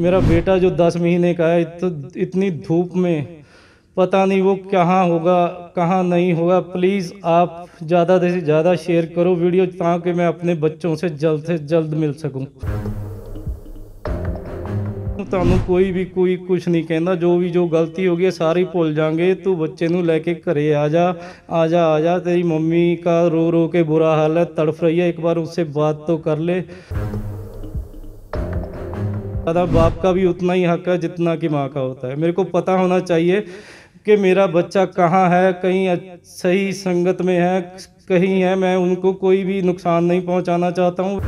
मेरा बेटा जो दस महीने का है तो इतनी धूप में पता नहीं वो कहाँ होगा कहाँ नहीं होगा प्लीज़ आप ज़्यादा से ज़्यादा शेयर करो वीडियो ताकि मैं अपने बच्चों से जल्द से जल्द मिल सकूँ ਤੁਹਾਨੂੰ कोई भी कोई कुछ नहीं कहना जो भी जो गलती होगी सारी भुल ਭੁੱਲ तू बच्चे लेके घर आ जा आ जा आ जा तेरी मम्मी का रो रो के बुरा हाल है तड़फ रही है एक बार उससे बात तो कर ले दादा बाप का भी उतना ही हक है जितना कि माँ का होता है मेरे को पता होना चाहिए कि मेरा बच्चा कहाँ है कहीं सही संगत में है कहीं है मैं उनको कोई भी नुकसान नहीं पहुँचाना चाहता हूँ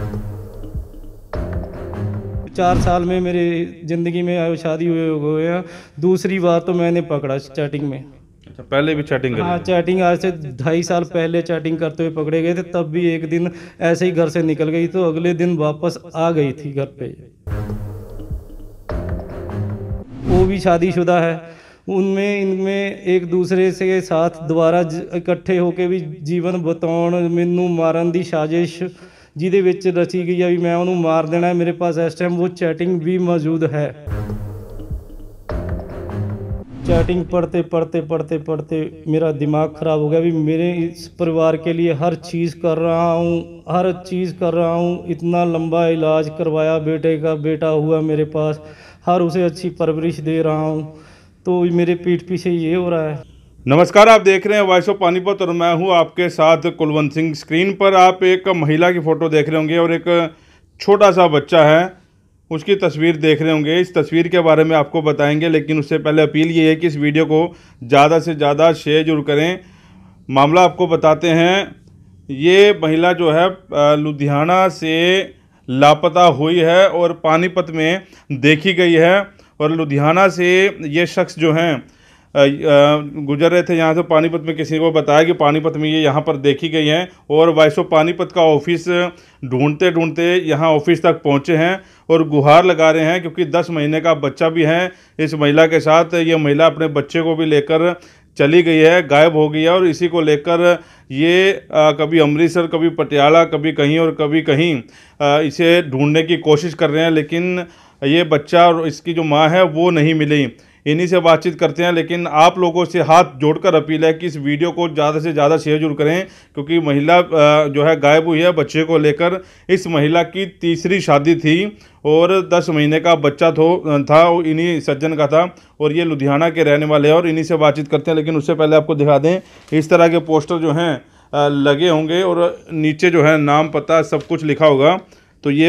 चार साल में मेरे ज़िंदगी में शादी हुए हुए हैं दूसरी बार तो मैंने पकड़ा चैटिंग में अच्छा पहले भी चैटिंग हाँ चैटिंग आज से ढाई साल पहले चैटिंग करते हुए पकड़े गए थे तब भी एक दिन ऐसे ही घर से निकल गई तो अगले दिन वापस आ गई थी घर पे वो भी शादीशुदा है उनमें इनमें एक दूसरे से साथ दोबारा इकट्ठे ਹੋ भी जीवन बिता मैनू मारन की साजिश जिदे ਜਿਹਦੇ ਵਿੱਚ ਰਚੀ ਗਈ मैं ਵੀ मार देना है मेरे पास इस टाइम वो चैटिंग भी मौजूद है चैटिंग पढ़ते पढ़ते पढ़ते पढ़ते मेरा दिमाग ख़राब हो गया भी मेरे इस परिवार के लिए हर चीज़ कर रहा हूँ हर चीज़ कर रहा हूँ इतना लंबा इलाज करवाया बेटे का बेटा हुआ मेरे पास हर उसे अच्छी परवरिश दे रहा हूँ तो मेरे पीठ पीछे ये हो रहा है नमस्कार आप देख रहे हैं वॉइस ऑफ पानीपत और मैं हूँ आपके साथ कुलवंत सिंह स्क्रीन पर आप एक महिला की फ़ोटो देख रहे होंगे और एक छोटा सा बच्चा है उसकी तस्वीर देख रहे होंगे इस तस्वीर के बारे में आपको बताएंगे लेकिन उससे पहले अपील ये है कि इस वीडियो को ज़्यादा से ज़्यादा शेयर जरूर करें मामला आपको बताते हैं ये महिला जो है लुधियाना से लापता हुई है और पानीपत में देखी गई है और लुधियाना से ये शख्स जो हैं गुजर रहे थे यहाँ से पानीपत में किसी को बताया कि पानीपत में ये यहाँ पर देखी गई हैं और वाइसो पानीपत का ऑफिस ढूंढते ढूंढते यहाँ ऑफिस तक पहुँचे हैं और गुहार लगा रहे हैं क्योंकि 10 महीने का बच्चा भी है इस महिला के साथ ये महिला अपने बच्चे को भी लेकर चली गई है गायब हो गई है और इसी को लेकर ये आ, कभी अमृतसर कभी पटियाला कभी कहीं और कभी कहीं आ, इसे ढूंढने की कोशिश कर रहे हैं लेकिन ये बच्चा और इसकी जो माँ है वो नहीं मिली इन्हीं से बातचीत करते हैं लेकिन आप लोगों से हाथ जोड़कर अपील है कि इस वीडियो को ज़्यादा से ज़्यादा शेयर जरूर करें क्योंकि महिला जो है गायब हुई है बच्चे को लेकर इस महिला की तीसरी शादी थी और दस महीने का बच्चा थो था इन्हीं सज्जन का था और ये लुधियाना के रहने वाले हैं और इन्हीं से बातचीत करते हैं लेकिन उससे पहले आपको दिखा दें इस तरह के पोस्टर जो हैं लगे होंगे और नीचे जो है नाम पता सब कुछ लिखा होगा तो ये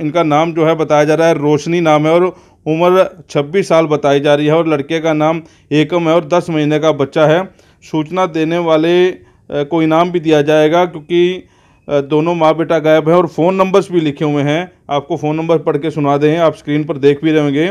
इनका नाम जो है बताया जा रहा है रोशनी नाम है और उम्र 26 साल बताई जा रही है और लड़के का नाम एकम है और 10 महीने का बच्चा है सूचना देने वाले को इनाम भी दिया जाएगा क्योंकि दोनों माँ बेटा गायब है और फ़ोन नंबर्स भी लिखे हुए हैं आपको फ़ोन नंबर पढ़ के सुना दें आप स्क्रीन पर देख भी रहेंगे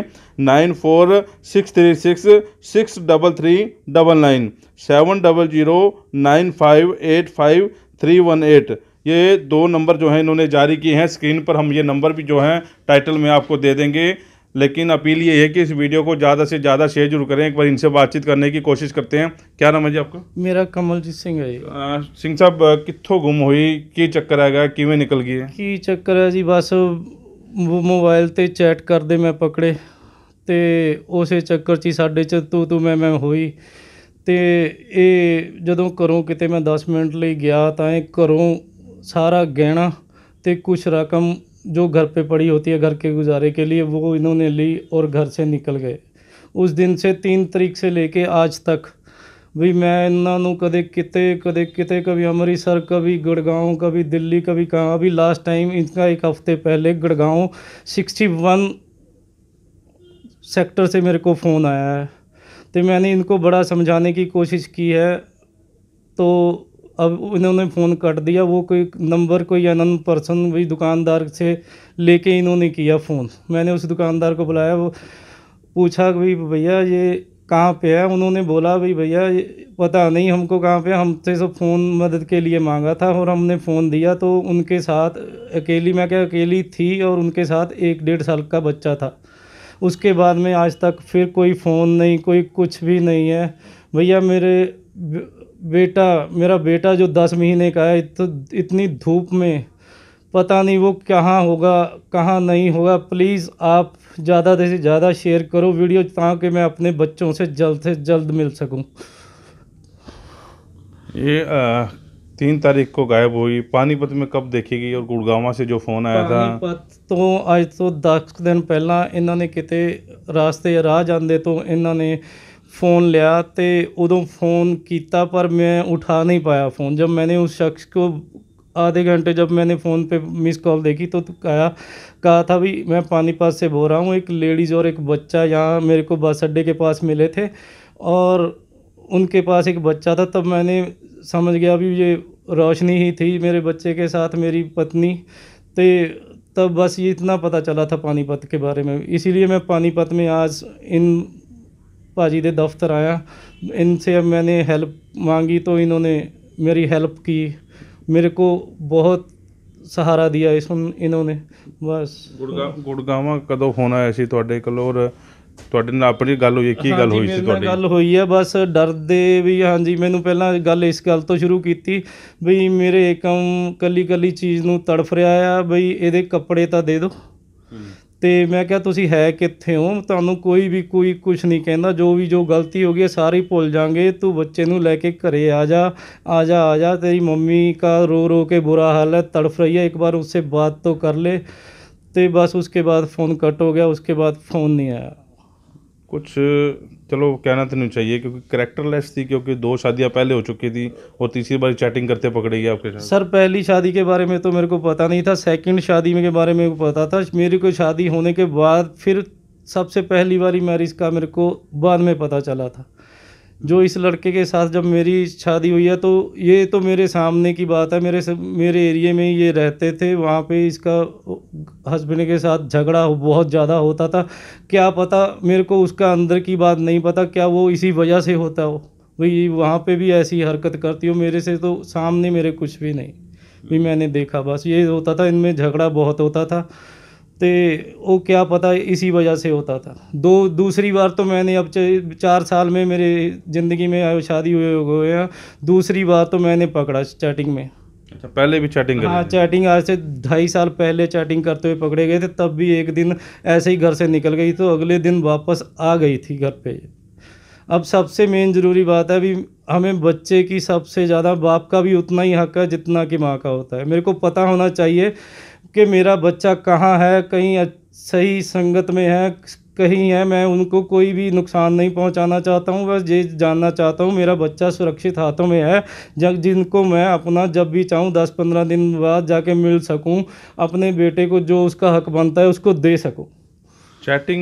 nine four six three six six double three double nine seven double zero nine five eight five three one eight ये दो नंबर जो हैं इन्होंने जारी किए हैं स्क्रीन पर हम ये नंबर भी जो हैं टाइटल में आपको दे देंगे लेकिन अपील ये है कि इस वीडियो को ज़्यादा से ज़्यादा शेयर जरूर करें एक बार इनसे बातचीत करने की कोशिश करते हैं क्या नाम है जी आपका ਮੇਰਾ ਕਮਲਜੀਤ ਸਿੰਘ ਹੈ ਜੀ। ਅਹ, ਸਿੰਘ ਸਾਹਿਬ ਅਹ, ਕਿੱਥੋਂ ਗੁੰਮ ਹੋਈ ਕੀ ਚੱਕਰ ਹੈਗਾ ਕਿਵੇਂ ਨਿਕਲ ਗਈ ਹੈ ਕੀ ਚੱਕਰ ਹੈ ਜੀ ਬਸ ਮੋ- ਮੋਬਾਈਲ ਤੇ ਚੈਟ ਕਰਦੇ ਮੈਂ ਪਕੜੇ ਤੇ ਉਸੇ ਚੱਕਰ 'ਚ ਹੀ ਸਾਡੇ 'ਚ ਤੂੰ ਤੂੰ ਮੈਂ ਮੈਂ ਹੋਈ ਤੇ ਇਹ ਜਦੋਂ ਘਰੋਂ ਕਿਤੇ ਮੈਂ 10 ਮਿੰਟ ਲਈ ਗਿਆ ਤਾਂ ਇਹ ਘਰੋਂ ਸਾਰਾ ਗਹਿਣਾ ਤੇ ਕੁਝ ਰਕਮ जो घर पे पड़ी होती है घर के गुजारे के लिए वो इन्होंने ली और घर से निकल गए उस दिन से तीन तरीक से ਲੈ ਕੇ ਅੱਜ ਤੱਕ ਵੀ ਮੈਂ ਇਹਨਾਂ ਨੂੰ ਕਦੇ ਕਿਤੇ ਕਦੇ ਕਿਤੇ ਕभी ਅੰਮ੍ਰਿਤਸਰ ਕभी ਗੁੜਗਾਉਂ ਕभी ਦਿੱਲੀ ਕभी ਕਹਾਂ ਅਭੀ ਲਾਸਟ ਟਾਈਮ ਇਨਕਾ ਇੱਕ ਹਫਤੇ ਪਹਿਲੇ ਗੁੜਗਾਉਂ 61 सेक्टर से मेरे को फ़ोन आया है तो मैंने इनको बड़ा समझाने की कोशिश की है तो अब इन्होंने फ़ोन कट दिया वो कोई नंबर कोई अनन पर्सन वही दुकानदार से लेके इन्होंने किया फ़ोन मैंने उस दुकानदार को बुलाया वो पूछा भाई भैया ये कहाँ पे है उन्होंने बोला भाई भैया पता नहीं हमको कहाँ पे हमसे सब फ़ोन मदद के लिए मांगा था और हमने फ़ोन दिया तो उनके साथ अकेली मैं क्या अकेली थी और उनके साथ एक डेढ़ साल का बच्चा था उसके बाद में आज तक फिर कोई फ़ोन नहीं कोई कुछ भी नहीं है भैया मेरे बेटा मेरा बेटा जो दस महीने का है तो इतनी धूप में पता नहीं वो कहाँ होगा कहाँ नहीं होगा प्लीज़ आप ज़्यादा से ज़्यादा शेयर करो वीडियो ताकि मैं अपने बच्चों से जल्द से जल्द मिल सकूं ये आ, तीन तारीख को गायब हुई पानीपत में कब देखेगी और गुड़गावा से जो फ़ोन आया था पानीपत तो आज तो दस दिन पहला इन्होंने कितने रास्ते राह जाते तो इन्होंने फ़ोन लिया तो उदों फ़ोन किया पर मैं उठा नहीं पाया फ़ोन जब मैंने उस शख्स को आधे घंटे जब मैंने फ़ोन पे मिस कॉल देखी तो कहा कहा था भी मैं पानीपत से बोल रहा हूँ एक लेडीज़ और एक बच्चा यहाँ मेरे को बस अड्डे के पास मिले थे और उनके पास एक बच्चा था तब मैंने समझ गया अभी ये रोशनी ही थी मेरे बच्चे के साथ मेरी पत्नी तो तब बस ये इतना पता चला था पानीपत के बारे में इसीलिए मैं पानीपत में आज इन ਭਾਜੀ ਦੇ ਦਫ਼ਤਰ ਆਇਆ इनसे ਮੈਨੇ ਹੈਲਪ ਮੰਗੀ ਤੋ इन्होंने ਮੇਰੀ ਹੈਲਪ ਕੀ ਮੇਰੇ ਕੋ ਬਹੁਤ ਸਹਾਰਾ ਦਿਆ ਇਸ ਨੂੰ ਇਹਨਾਂ ਨੇ ਬਸ ਗੁੜਗਾਵਾਂ ਕਦੋਂ ਹੋਣਾ ਐਸੀ ਸੀ ਤੁਹਾਡੇ ਕੋਲ ਔਰ ਤੁਹਾਡੇ ਨਾਲ ਆਪਣੀ ਗੱਲ ਹੋਈ ਕੀ ਗੱਲ ਹੋਈ ਸੀ ਨਾਲ ਤੁਹਾਡੀ ਗੱਲ ਹੋਈ ਹੈ ਬਸ ਡਰਦੇ ਵੀ ਹਾਂਜੀ ਮੈਨੂੰ ਪਹਿਲਾਂ ਗੱਲ ਇਸ ਗੱਲ ਤੋਂ ਸ਼ੁਰੂ ਕੀਤੀ ਬਈ ਮੇਰੇ ਕੰਮ ਕੱਲੀ ਕੱਲੀ ਚੀਜ਼ ਨੂੰ ਤੜਫ ਰਿਹਾ ਆ ਬਈ ਇਹਦੇ ਕੱਪੜੇ ਤਾਂ ਦੇ ਦਿਓ ਤੇ ਮੈਂ ਕਿਹਾ ਤੁਸੀਂ ਹੈ ਕਿੱਥੇ ਹੋ ਤੁਹਾਨੂੰ ਕੋਈ ਵੀ ਕੋਈ ਕੁਝ ਨਹੀਂ ਕਹਿੰਦਾ ਜੋ ਵੀ ਜੋ ਗਲਤੀ ਹੋ ਗਈ ਸਾਰੀ ਭੁੱਲ ਜਾਾਂਗੇ ਤੂੰ ਬੱਚੇ ਨੂੰ ਲੈ ਕੇ ਘਰੇ ਆ ਜਾ ਆ ਜਾ ਆ ਜਾ ਤੇਰੀ ਮੰਮੀ ਕਾ ਰੋ ਰੋ ਕੇ ਬੁਰਾ ਹਾਲ ਹੈ ਤੜਫ ਰਹੀ ਹੈ ਇੱਕ ਵਾਰ ਉਸੇ ਬਾਤ ਤੋਂ ਕਰ ਲੈ ਤੇ ਬਸ ਉਸਕੇ ਬਾਅਦ ਫੋਨ ਕੱਟ ਹੋ ਗਿਆ ਉਸਕੇ ਬਾਅਦ ਫੋਨ ਨਹੀਂ ਆਇਆ कुछ चलो कहना तो नहीं चाहिए क्योंकि करेक्टरलेस थी क्योंकि दो शादियां पहले हो चुकी थी और तीसरी बार चैटिंग करते पकड़े गई आपके साथ सर पहली शादी के बारे में तो मेरे को पता नहीं था सेकंड शादी में के बारे में पता था मेरी को शादी होने के बाद फिर सबसे पहली बारी मैरिज का मेरे को बाद में पता चला था जो इस लड़के के साथ जब मेरी शादी हुई है तो ये तो मेरे सामने की बात है मेरे मेरे एरिए में ये रहते थे वहाँ पे इसका हस्बैंड के साथ झगड़ा बहुत ज़्यादा होता था क्या पता मेरे को उसका अंदर की बात नहीं पता क्या वो इसी वजह से होता हो भाई वहाँ पे भी ऐसी हरकत करती हो मेरे से तो सामने मेरे कुछ भी नहीं भी हम्म। मैंने देखा बस ये होता था इनमें झगड़ा बहुत होता था तो वो क्या पता इसी वजह से होता था दो दूसरी बार तो मैंने अब चार साल में मेरे ज़िंदगी में शादी हुए हुए हैं दूसरी बार तो मैंने पकड़ा चैटिंग में अच्छा पहले भी चैटिंग हाँ चैटिंग आज से ढाई साल पहले चैटिंग करते हुए पकड़े गए थे तब भी एक दिन ऐसे ही घर से निकल गई तो अगले दिन वापस आ गई थी घर पे अब सबसे मेन ज़रूरी बात है अभी हमें बच्चे की सबसे ज़्यादा बाप का भी उतना ही हक है जितना कि माँ का होता है मेरे को पता होना चाहिए कि मेरा बच्चा कहाँ है कहीं सही संगत में है कहीं है मैं उनको कोई भी नुकसान नहीं पहुंचाना चाहता हूं बस ये जानना चाहता हूं मेरा बच्चा सुरक्षित हाथों में है जब जिनको मैं अपना जब भी चाहूं दस पंद्रह दिन बाद जाके मिल सकूं अपने बेटे को जो उसका हक बनता है उसको दे सकूं चैटिंग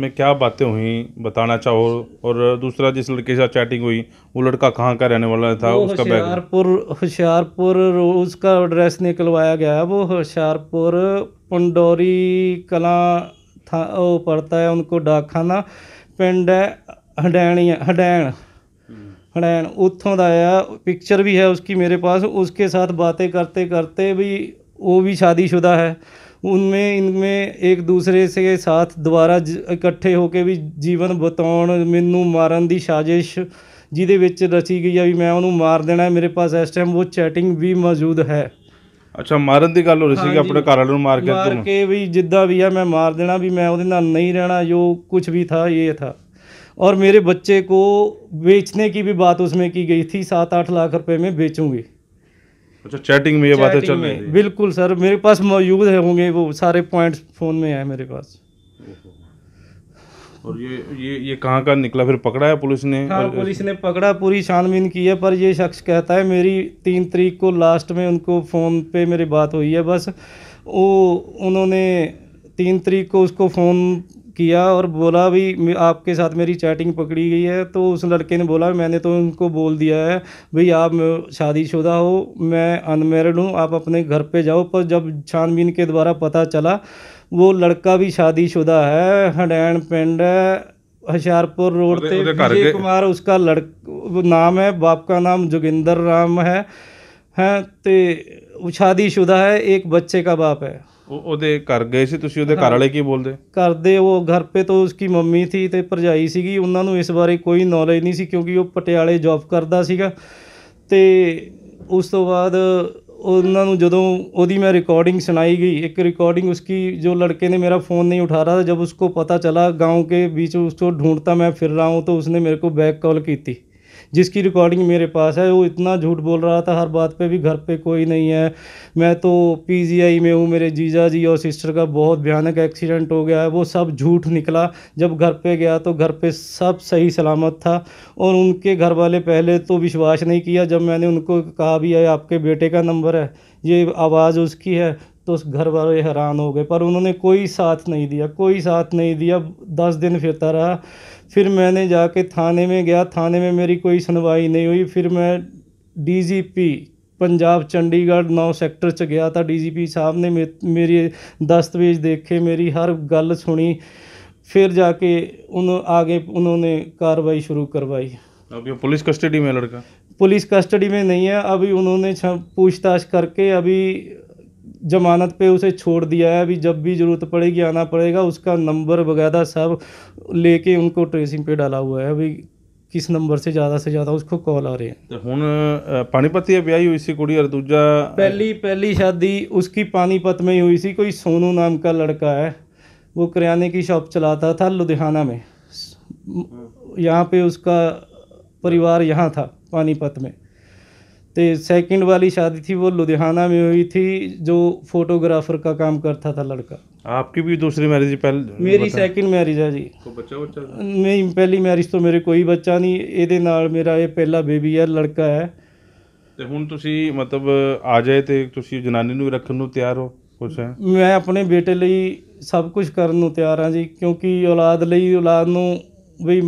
में क्या बातें हुई बताना चाहो और दूसरा जिस लड़के के साथ चैटिंग हुई वो लड़का कहाँ का रहने वाला था उसका होशियारपुर होशियारपुर उसका एड्रेस निकलवाया गया है वो होशियारपुर पंडोरी कला था वो पड़ता है उनको डाकखाना पिंड हडैणी हडैण हडैण उत्थों का आया पिक्चर भी है उसकी मेरे पास उसके साथ बातें करते करते भी वो भी शादीशुदा है ਉਨਮੇ ਇਨਮੇ ਇੱਕ ਦੂਸਰੇ ਸੇ ਸਾਥ ਦੁਬਾਰਾ ਇਕੱਠੇ ਹੋ ਕੇ ਵੀ ਜੀਵਨ ਬਤਾਉਣ ਮੈਨੂੰ ਮਾਰਨ ਦੀ ਸਾਜ਼ਿਸ਼ ਜਿਹਦੇ ਵਿੱਚ ਰਚੀ ਗਈ ਆ ਵੀ ਮੈਂ ਉਹਨੂੰ ਮਾਰ ਦੇਣਾ ਮੇਰੇ ਪਾਸ ਇਸ ਟਾਈਮ ਉਹ ਚੈਟਿੰਗ ਵੀ ਮੌਜੂਦ ਹੈ ਅੱਛਾ ਮਾਰਨ ਦੀ ਗੱਲ ਹੋ ਰਹੀ ਸੀ ਕਿ ਆਪਣੇ ਘਰ ਵਾਲੇ ਨੂੰ ਮਾਰ ਕੇ ਮਾਰ ਕੇ ਵੀ ਜਿੱਦਾਂ ਵੀ ਆ ਮੈਂ ਮਾਰ ਦੇਣਾ ਵੀ ਮੈਂ ਉਹਦੇ ਨਾਲ ਨਹੀਂ ਰਹਿਣਾ ਜੋ ਕੁਝ ਵੀ ਥਾ ਇਹ ਥਾ ਔਰ ਮੇਰੇ ਬੱਚੇ ਕੋ ਵੇਚਨੇ ਕੀ ਵੀ ਬਾਤ ਉਸਮੇ ਕੀ ਗਈ ਥੀ 7-8 ਲੱਖ ਰੁਪਏ ਮੇ ਵੇਚੂਗੀ अच्छा चैटिंग में ये बातें चल रही है बिल्कुल सर मेरे पास मौजूद है होंगे वो सारे पॉइंट्स फ़ोन में है मेरे पास और ये ये ये कहाँ का निकला फिर पकड़ा है पुलिस ने हाँ, पुलिस ने पकड़ा पूरी छानबीन की है पर ये शख्स कहता है मेरी तीन तरीक को लास्ट में उनको फ़ोन पे मेरी बात हुई है बस वो उन्होंने तीन तरीक को उसको फ़ोन किया और बोला भी आपके साथ मेरी चैटिंग पकड़ी गई है तो उस लड़के ने बोला मैंने तो उनको बोल दिया है भाई आप शादीशुदा हो मैं अनमेरिड हूँ आप अपने घर पे जाओ पर जब छानबीन के द्वारा पता चला वो लड़का भी शादीशुदा है हडैन पिंड है हशियारपुर रोड पे विजय कुमार उसका लड़ नाम है बाप का नाम जोगिंदर राम है हैं तो शादीशुदा है एक बच्चे का बाप है ਉਹਦੇ ਘਰ ਗਏ ਸੀ ਤੁਸੀਂ ਉਹਦੇ ਘਰ ਵਾਲੇ ਕੀ ਬੋਲਦੇ ਕਰਦੇ ਉਹ ਘਰ ਪੇ ਤੋਂ ਉਸकी ਮੰਮੀ ਸੀ ਤੇ ਭਰਜਾਈ ਸੀਗੀ ਉਹਨਾਂ ਨੂੰ ਇਸ ਬਾਰੇ ਕੋਈ ਨੌਲੇਜ ਨਹੀਂ ਸੀ ਕਿਉਂਕਿ ਉਹ ਪਟਿਆਲੇ ਜੌਬ ਕਰਦਾ ਸੀਗਾ ਤੇ ਉਸ ਤੋਂ ਬਾਅਦ ਉਹਨਾਂ ਨੂੰ ਜਦੋਂ ਉਹਦੀ ਮੈਂ ਰਿਕਾਰਡਿੰਗ ਸੁਣਾਈ ਗਈ ਇੱਕ ਰਿਕਾਰਡਿੰਗ ਉਸकी ਜੋ ਲੜਕੇ ਨੇ ਮੇਰਾ ਫੋਨ ਨਹੀਂ ਉਠਾ ਰਹਾ ਜਦ जब उसको ਪਤਾ चला گاਉਂ ਕੇ ਵਿੱਚ उसको ਢੂੰਡਤਾ ਮੈਂ ਫਿਰ ਰਹਾ ਹੂੰ ਤਾਂ ਉਸਨੇ ਮੇਰੇ ਕੋ ਬੈਕ ਕਾਲ ਕੀਤੀ जिसकी रिकॉर्डिंग मेरे पास है वो इतना झूठ बोल रहा था हर बात पे भी घर पे कोई नहीं है मैं तो पीजीआई में हूँ मेरे जीजा जी और सिस्टर का बहुत भयानक एक्सीडेंट हो गया है वो सब झूठ निकला जब घर पे गया तो घर पे सब सही सलामत था और उनके घर वाले पहले तो विश्वास नहीं किया जब मैंने उनको कहा भी है आपके बेटे का नंबर है ये आवाज़ उसकी है तो उस घर वाले हैरान हो गए पर उन्होंने कोई साथ नहीं दिया कोई साथ नहीं दिया दस दिन फिरता रहा फिर मैंने जाके थाने में गया थाने में मेरी कोई सुनवाई नहीं हुई फिर मैं डीजीपी पंजाब चंडीगढ़ नौ सेक्टर च गया था डीजीपी साहब ने मे, मेरे दस्तावेज देखे मेरी हर गल सुनी फिर जाके उन आगे उन्होंने कार्रवाई शुरू करवाई अभी पुलिस कस्टडी में लड़का पुलिस कस्टडी में नहीं है अभी उन्होंने पूछताछ करके अभी जमानत पे उसे छोड़ दिया है अभी जब भी ज़रूरत पड़ेगी आना पड़ेगा उसका नंबर वगैरह सब लेके उनको ट्रेसिंग पे डाला हुआ है अभी किस नंबर से ज़्यादा से ज़्यादा उसको कॉल आ रही है तो हूँ पानीपत ਇਹ ब्याह हुई ਸੀ कुड़ी और दूजा पहली पहली शादी उसकी पानीपत में ही हुई सी कोई सोनू नाम का लड़का है वो किराने की शॉप चलाता था लुधियाना में यहाँ पे उसका परिवार यहाँ था पानीपत में ਤੇ ਸੈਕਿੰਡ ਵਾਲੀ ਸ਼ਾਦੀ थी ਉਹ ਲੁਧਿਆਣਾ ਮੇ ਹੋਈ थी ਜੋ ਫੋਟੋਗ੍ਰਾਫਰ का ਕੰਮ ਕਰਤਾ ਥਾ ਲੜਕਾ ਆਪਕੀ ਵੀ ਦੂਸਰੀ ਮੈਰਿਜ ਪਹਿਲ ਮੇਰੀ ਸੈਕਿੰਡ ਮੈਰਿਜ ਹੈ ਜੀ ਕੋ ਬੱਚਾ ਬੱਚਾ ਨਹੀਂ ਪਹਿਲੀ ਮੈਰਿਜ ਤੋਂ ਮੇਰੇ ਕੋਈ ਬੱਚਾ ਨਹੀਂ ਇਹਦੇ ਨਾਲ ਮੇਰਾ ਇਹ ਪਹਿਲਾ ਬੇਬੀ ਹੈ ਲੜਕਾ ਹੈ ਤੇ ਹੁਣ ਤੁਸੀਂ ਮਤਲਬ ਆ ਜਾਏ ਤੇ ਤੁਸੀਂ ਜਨਾਨੀ ਨੂੰ ਰੱਖਣ ਨੂੰ ਤਿਆਰ ਹੋ ਕੁਛ ਹੈ ਮੈਂ ਆਪਣੇ ਬੇਟੇ ਲਈ ਸਭ ਕੁਝ ਕਰਨ ਨੂੰ ਤਿਆਰ ਹਾਂ ਜੀ ਕਿਉਂਕਿ ਔਲਾਦ ਲਈ ਔਲਾਦ ਨੂੰ ਵੀ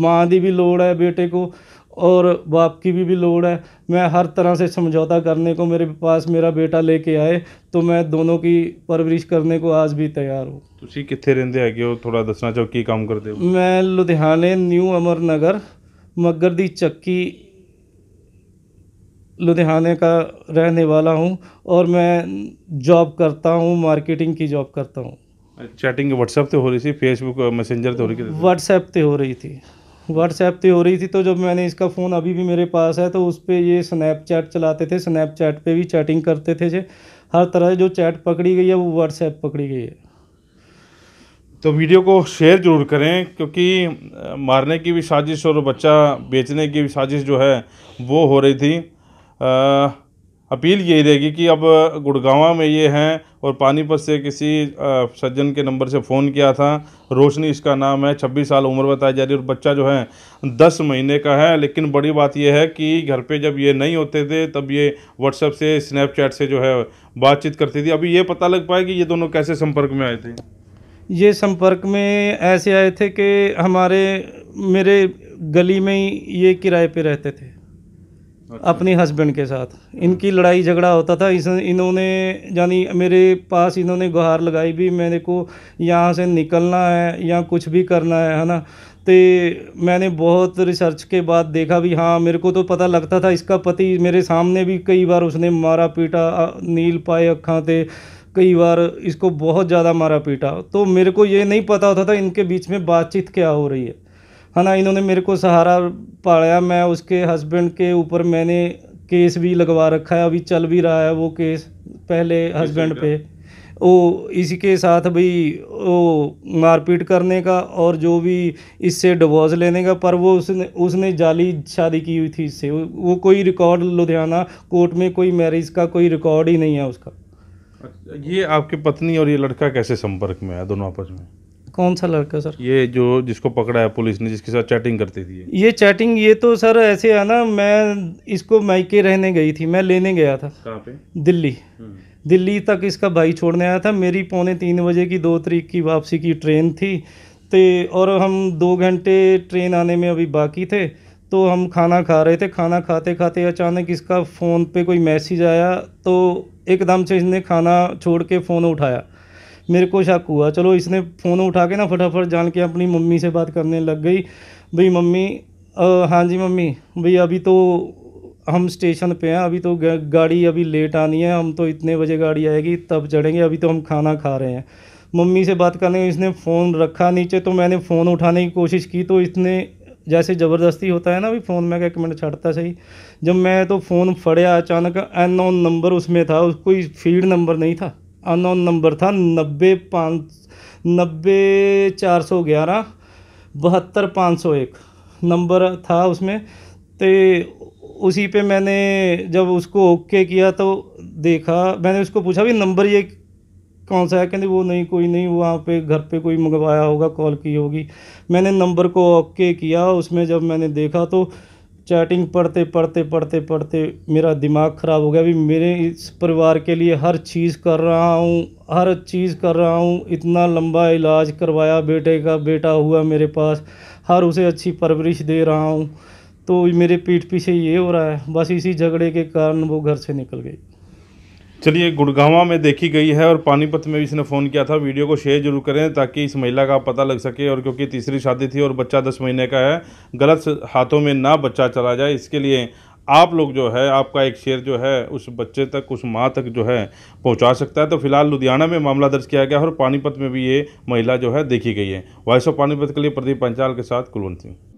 ਮਾਂ ਦੀ ਵੀ ਲੋੜ ਹੈ ਬੇਟੇ ਕੋ और बाप की भी, भी लोड़ है मैं हर तरह से समझौता करने को मेरे पास मेरा बेटा लेके आए तो मैं दोनों की परवरिश करने को आज भी तैयार हूँ कितने ਕਿੱਥੇ है थोड़ा दसना चाहो की काम करते ਕੰਮ ਕਰਦੇ ਹੋ ਮੈਂ ਲੁਧਿਆਣੇ ਨਿਊ मगर दी चक्की लुधियाने का रहने वाला हूँ और मैं जॉब करता हूँ मार्केटिंग की जॉब करता हूँ चैटिंग व्हाट्सएप पे हो रही थी फेसबुक मैसेंजर पे हो रही थी व्हाट्सएप पे हो रही थी व्हाट्सएप पे हो रही थी तो जब मैंने इसका फ़ोन अभी भी मेरे पास है तो उस पर ये स्नैपचैट चलाते थे स्नैपचैट पे भी चैटिंग करते थे जे हर तरह जो चैट पकड़ी गई है वो व्हाट्सएप पकड़ी गई है तो वीडियो को शेयर ज़रूर करें क्योंकि मारने की भी साजिश और बच्चा बेचने की भी साजिश जो है वो हो रही थी आ, अपील यही रहेगी कि अब गुड़गावा में ये हैं और पानीपत से किसी सज्जन के नंबर से फ़ोन किया था रोशनी इसका नाम है छब्बीस साल उम्र बताई जा रही और बच्चा जो है दस महीने का है लेकिन बड़ी बात यह है कि घर पे जब ये नहीं होते थे तब ये व्हाट्सएप से स्नैपचैट से जो है बातचीत करती थी अभी ये पता लग पाया कि ये दोनों कैसे संपर्क में आए थे ये संपर्क में ऐसे आए थे कि हमारे मेरे गली में ही ये किराए पर रहते थे अच्छा। अपने हस्बैंड के साथ इनकी लड़ाई झगड़ा होता था इस इन्होंने यानी मेरे पास इन्होंने गुहार लगाई भी मेरे को यहाँ से निकलना है या कुछ भी करना है है ना तो मैंने बहुत रिसर्च के बाद देखा भी हाँ मेरे को तो पता लगता था इसका पति मेरे सामने भी कई बार उसने मारा पीटा नील पाए अखा थे कई बार इसको बहुत ज़्यादा मारा पीटा तो मेरे को ये नहीं पता होता था इनके बीच में बातचीत क्या हो रही है है हाँ, ना इन्होंने मेरे को सहारा पाया मैं उसके हस्बैंड के ऊपर मैंने केस भी लगवा रखा है अभी चल भी रहा है वो केस पहले हस्बैंड पे वो इसी के साथ भी वो मारपीट करने का और जो भी इससे डिवोर्स लेने का पर वो उसने उसने जाली शादी की हुई थी इससे वो कोई रिकॉर्ड लुधियाना कोर्ट में कोई मैरिज का कोई रिकॉर्ड ही नहीं है उसका अच्छा, ये आपकी पत्नी और ये लड़का कैसे संपर्क में है दोनों आपस में कौन सा लड़का सर ये जो जिसको पकड़ा है पुलिस ने जिसके साथ चैटिंग करती थी ये चैटिंग ये तो सर ऐसे है ना मैं इसको मायके रहने गई थी मैं लेने गया था कहाँ पे दिल्ली हम्म। दिल्ली तक इसका भाई छोड़ने आया था मेरी पौने तीन बजे की दो तरीक की वापसी की ट्रेन थी तो और हम दो घंटे ट्रेन आने में अभी बाकी थे तो हम खाना खा रहे थे खाना खाते खाते अचानक इसका फ़ोन पे कोई मैसेज आया तो एकदम से इसने खाना छोड़ के फ़ोन उठाया मेरे को शक हुआ चलो इसने फ़ोन उठा के ना फटाफट जान के अपनी मम्मी से बात करने लग गई भाई मम्मी हाँ जी मम्मी भाई अभी तो हम स्टेशन पे हैं अभी तो गाड़ी अभी लेट आनी है हम तो इतने बजे गाड़ी आएगी तब चढ़ेंगे अभी तो हम खाना खा रहे हैं मम्मी से बात करने इसने फ़ोन रखा नीचे तो मैंने फ़ोन उठाने की कोशिश की तो इसने जैसे ज़बरदस्ती होता है ना अभी फ़ोन में एक मिनट छटता सही जब मैं तो फ़ोन फड़े अचानक अननोन नंबर उसमें था कोई फीड नंबर नहीं था अनोन नंबर था नब्बे पाँच नब्बे चार सौ ग्यारह बहत्तर पाँच सौ एक नंबर था उसमें तो उसी पे मैंने जब उसको ओके किया तो देखा मैंने उसको पूछा भी नंबर ये कौन सा है कहते वो नहीं कोई नहीं वहाँ पे घर पे कोई मंगवाया होगा कॉल की होगी मैंने नंबर को ओके किया उसमें जब मैंने देखा तो चैटिंग पढ़ते पढ़ते पढ़ते पढ़ते मेरा दिमाग ख़राब हो गया अभी मेरे इस परिवार के लिए हर चीज़ कर रहा हूँ हर चीज़ कर रहा हूँ इतना लंबा इलाज करवाया बेटे का बेटा हुआ मेरे पास हर उसे अच्छी परवरिश दे रहा हूँ तो मेरे पीठ पीछे ये हो रहा है बस इसी झगड़े के कारण वो घर से निकल गई चलिए गुड़गावा में देखी गई है और पानीपत में भी इसने फ़ोन किया था वीडियो को शेयर जरूर करें ताकि इस महिला का पता लग सके और क्योंकि तीसरी शादी थी और बच्चा दस महीने का है गलत हाथों में ना बच्चा चला जाए इसके लिए आप लोग जो है आपका एक शेयर जो है उस बच्चे तक उस माँ तक जो है पहुँचा सकता है तो फिलहाल लुधियाना में मामला दर्ज किया गया और पानीपत में भी ये महिला जो है देखी गई है वॉइस ऑफ पानीपत के लिए प्रदीप पंचाल के साथ कुलवंत सिंह